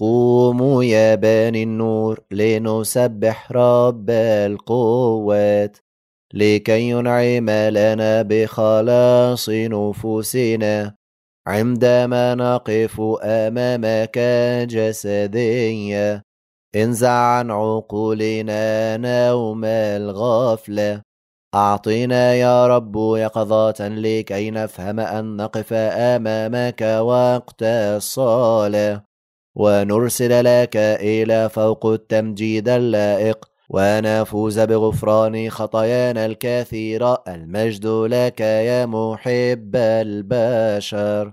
قوموا يا بني النور لنسبح رب القوات لكي ينعم لنا بخلاص نفوسنا عندما نقف امامك جسديا انزع عن عقولنا نوم الغفله أعطينا يا رب يقظة لكي نفهم أن نقف أمامك وقت الصلاة ونرسل لك إلى فوق التمجيد اللائق ونفوز بغفران خطايانا الكثيرة المجد لك يا محب البشر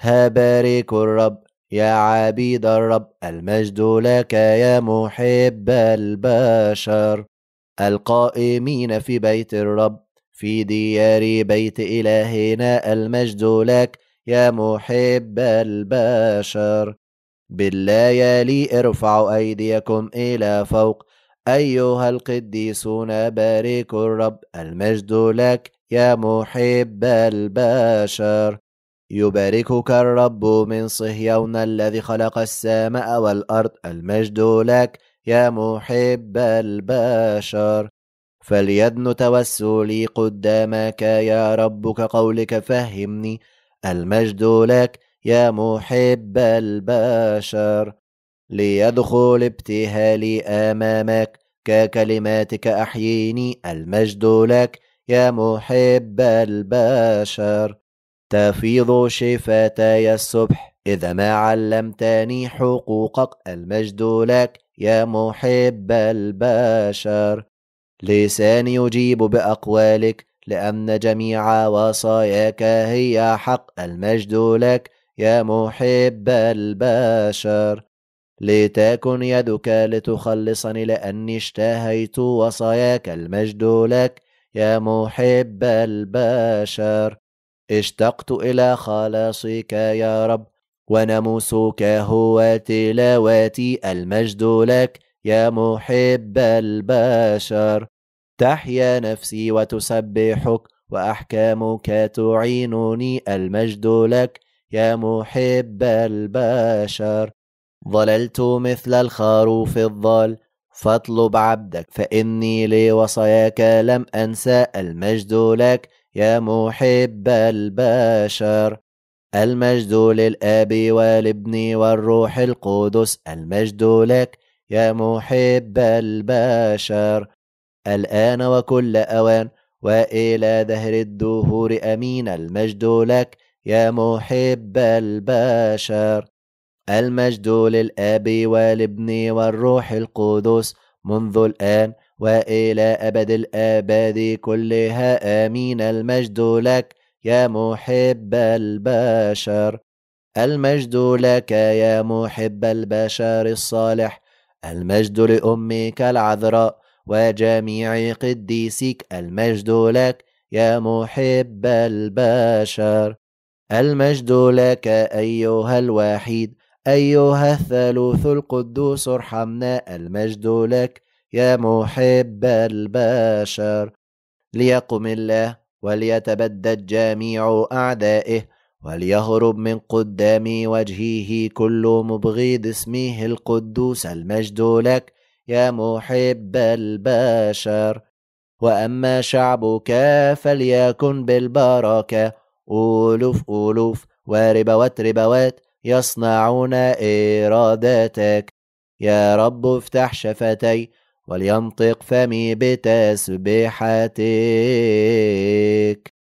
هبارك الرب يا عبيد الرب المجد لك يا محب البشر القائمين في بيت الرب في ديار بيت إلهنا المجد لك يا محب البشر بالليالي ارفعوا أيديكم إلى فوق أيها القديسون باركوا الرب المجد لك يا محب البشر يباركك الرب من صهيون الذي خلق السماء والأرض المجد لك يا محب البشر فليدن توسلي قدامك يا رب كقولك فهمني المجد لك يا محب البشر ليدخل ابتهالي امامك ككلماتك احييني المجد لك يا محب البشر تفيض شفتاي الصبح اذا ما علمتني حقوقك المجد لك يا محب البشر لساني يجيب باقوالك لان جميع وصاياك هي حق المجد لك يا محب البشر لتكن يدك لتخلصني لأني اشتهيت وصاياك المجد لك يا محب البشر اشتقت إلى خلاصك يا رب وناموسك هو تلاوتي المجد لك يا محب البشر تحيا نفسي وتسبحك وأحكامك تعينني المجد لك يا محب البشر ضللت مثل الخروف الضال فاطلب عبدك فإني لوصاياك لم أنسى المجد لك يا محب البشر المجد للآب والابن والروح القدس المجد لك يا محب البشر الآن وكل أوان وإلى دهر الدهور أمين المجد لك يا محب البشر المجد للاب والابن والروح القدس منذ الان والى ابد الاباد كلها امين المجد لك يا محب البشر المجد لك يا محب البشر الصالح المجد لامك العذراء وجميع قديسك المجد لك يا محب البشر المجد لك أيها الوحيد أيها الثالوث القدوس ارحمنا المجد لك يا محب البشر ليقم الله وليتبدد جميع أعدائه وليهرب من قدام وجهه كل مبغض اسمه القدوس المجد لك يا محب البشر وأما شعبك فليكن بالبركة ألوف ألوف وربوات ربوات يصنعون إراداتك يا رب افتح شفتي ولينطق فمي بتسبيحاتك